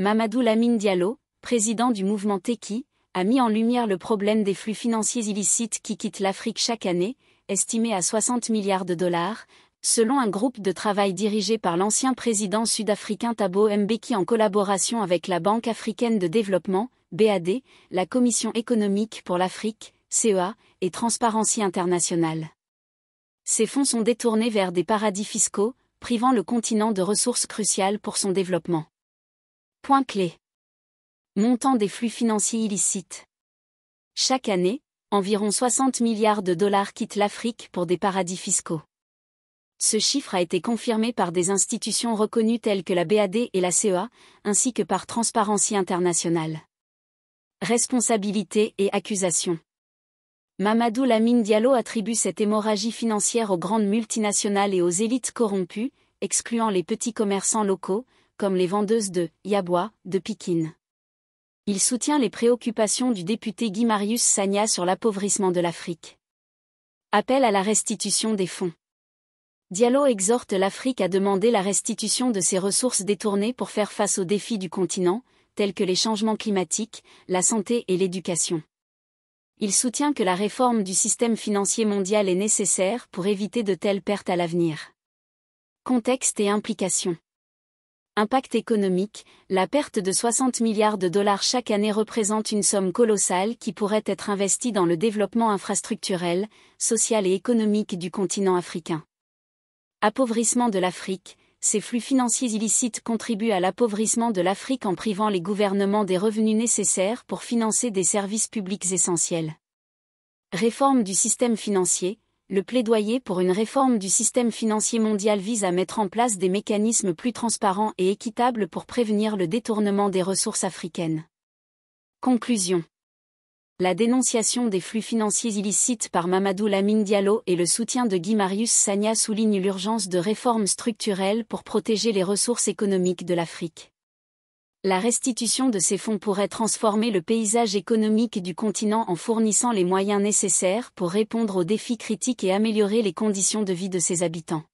Mamadou Lamine Diallo, président du mouvement Teki, a mis en lumière le problème des flux financiers illicites qui quittent l'Afrique chaque année, estimés à 60 milliards de dollars, selon un groupe de travail dirigé par l'ancien président sud-africain Thabo Mbeki en collaboration avec la Banque africaine de développement, BAD, la Commission économique pour l'Afrique, CEA, et Transparency International. Ces fonds sont détournés vers des paradis fiscaux, privant le continent de ressources cruciales pour son développement. Point clé. Montant des flux financiers illicites. Chaque année, environ 60 milliards de dollars quittent l'Afrique pour des paradis fiscaux. Ce chiffre a été confirmé par des institutions reconnues telles que la BAD et la CEA, ainsi que par Transparency International. Responsabilité et accusation. Mamadou Lamine Diallo attribue cette hémorragie financière aux grandes multinationales et aux élites corrompues, excluant les petits commerçants locaux, comme les vendeuses de Yabois, de Pikine. Il soutient les préoccupations du député Guy Marius Sagna sur l'appauvrissement de l'Afrique. Appel à la restitution des fonds. Diallo exhorte l'Afrique à demander la restitution de ses ressources détournées pour faire face aux défis du continent, tels que les changements climatiques, la santé et l'éducation. Il soutient que la réforme du système financier mondial est nécessaire pour éviter de telles pertes à l'avenir. Contexte et implications. Impact économique, la perte de 60 milliards de dollars chaque année représente une somme colossale qui pourrait être investie dans le développement infrastructurel, social et économique du continent africain. Appauvrissement de l'Afrique, ces flux financiers illicites contribuent à l'appauvrissement de l'Afrique en privant les gouvernements des revenus nécessaires pour financer des services publics essentiels. Réforme du système financier, le plaidoyer pour une réforme du système financier mondial vise à mettre en place des mécanismes plus transparents et équitables pour prévenir le détournement des ressources africaines. Conclusion la dénonciation des flux financiers illicites par Mamadou Lamine Diallo et le soutien de Guy Marius Sagna soulignent l'urgence de réformes structurelles pour protéger les ressources économiques de l'Afrique la restitution de ces fonds pourrait transformer le paysage économique du continent en fournissant les moyens nécessaires pour répondre aux défis critiques et améliorer les conditions de vie de ses habitants.